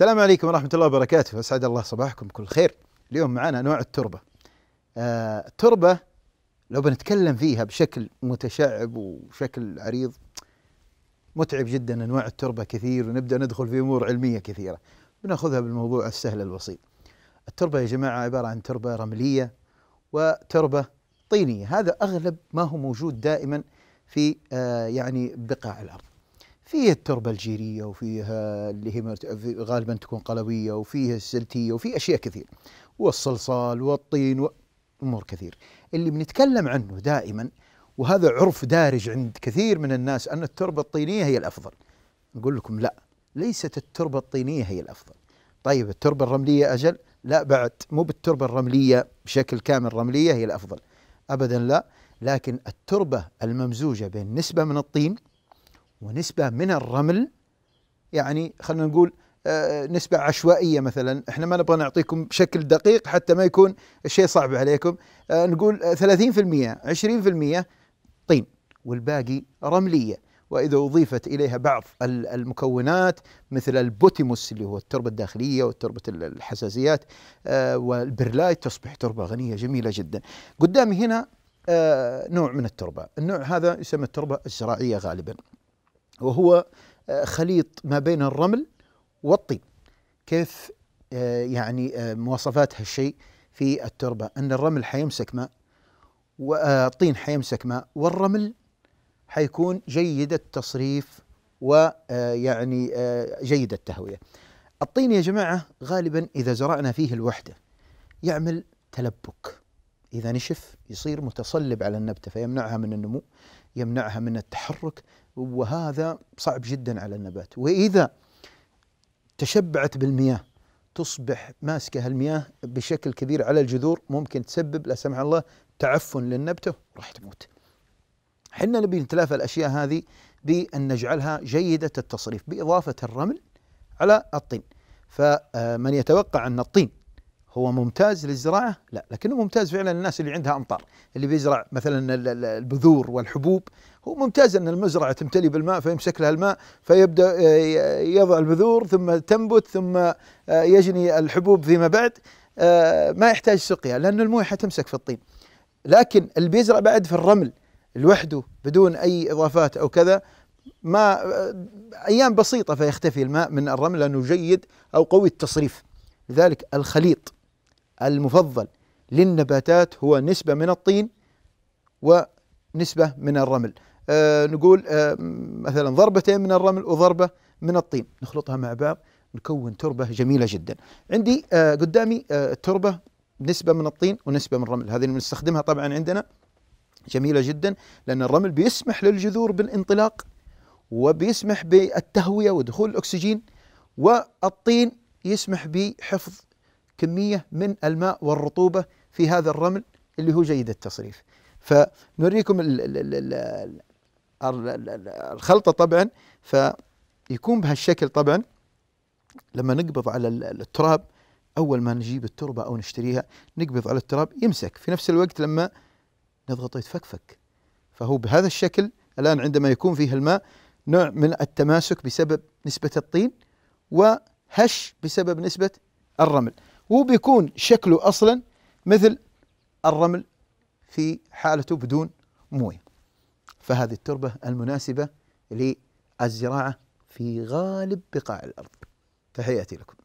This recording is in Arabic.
السلام عليكم ورحمة الله وبركاته، أسعد الله صباحكم بكل خير. اليوم معنا نوع التربة. آه، التربة لو بنتكلم فيها بشكل متشعب وشكل عريض متعب جدا أنواع التربة كثير ونبدأ ندخل في أمور علمية كثيرة. بناخذها بالموضوع السهل البسيط. التربة يا جماعة عبارة عن تربة رملية وتربة طينية، هذا أغلب ما هو موجود دائما في آه يعني بقاع الأرض. فيها التربة الجيرية وفيها اللي هي غالبا تكون قلوية وفيها السلتية وفي أشياء كثير والصلصال والطين وأمور كثير اللي بنتكلم عنه دائما وهذا عرف دارج عند كثير من الناس أن التربة الطينية هي الأفضل نقول لكم لا ليست التربة الطينية هي الأفضل طيب التربة الرملية أجل لا بعد مو بالتربة الرملية بشكل كامل رملية هي الأفضل أبدا لا لكن التربة الممزوجة بين نسبة من الطين ونسبة من الرمل يعني خلينا نقول آه، نسبة عشوائية مثلا احنا ما نبغى نعطيكم بشكل دقيق حتى ما يكون الشيء صعب عليكم آه، نقول 30% 20% طين والباقي رملية وإذا أضيفت إليها بعض المكونات مثل البوتيموس اللي هو التربة الداخلية وتربة الحساسيات آه، والبرلايت تصبح تربة غنية جميلة جدا قدامي هنا نوع من التربة النوع هذا يسمى التربة الزراعية غالبا وهو آه، خليط ما بين الرمل والطين كيف آه، يعني آه، مواصفات هالشيء في التربة أن الرمل حيمسك ماء والطين حيمسك ماء والرمل حيكون جيد التصريف ويعني جيد التهوية الطين يا جماعة غالبا إذا زرعنا فيه الوحدة يعمل تلبك إذا نشف يصير متصلب على النبتة فيمنعها من النمو يمنعها من التحرك وهذا صعب جدا على النبات وإذا تشبعت بالمياه تصبح ماسكة المياه بشكل كبير على الجذور ممكن تسبب لا سمح الله تعفن للنبتة راح تموت حنا نبي نتلافى الأشياء هذه بأن نجعلها جيدة التصريف بإضافة الرمل على الطين فمن يتوقع أن الطين هو ممتاز للزراعه؟ لا، لكنه ممتاز فعلا للناس اللي عندها امطار، اللي بيزرع مثلا البذور والحبوب، هو ممتاز ان المزرعه تمتلي بالماء فيمسك لها الماء فيبدا يضع البذور ثم تنبت ثم آه، يجني الحبوب فيما بعد آه، ما يحتاج سقيا لان المويه حتمسك في الطين. لكن اللي بيزرع بعد في الرمل لوحده بدون اي اضافات او كذا ما آه، ايام بسيطه فيختفي الماء من الرمل لانه جيد او قوي التصريف. لذلك الخليط المفضل للنباتات هو نسبة من الطين ونسبة من الرمل أه نقول أه مثلا ضربتين من الرمل وضربة من الطين نخلطها مع بعض نكون تربة جميلة جدا عندي أه قدامي التربة آه، نسبة من الطين ونسبة من الرمل هذه نستخدمها بنستخدمها طبعا عندنا جميلة جدا لأن الرمل بيسمح للجذور بالانطلاق وبيسمح بالتهوية ودخول الأكسجين والطين يسمح بحفظ كمية من الماء والرطوبة في هذا الرمل اللي هو جيد التصريف فنوريكم الخلطة طبعا فيكون بهالشكل طبعا لما نقبض على التراب أول ما نجيب التربة أو نشتريها نقبض على التراب يمسك في نفس الوقت لما نضغط يتفكفك فهو بهذا الشكل الآن عندما يكون فيه الماء نوع من التماسك بسبب نسبة الطين وهش بسبب نسبة الرمل بيكون شكله أصلا مثل الرمل في حالته بدون مويه فهذه التربة المناسبة للزراعة في غالب بقاع الأرض تحياتي لكم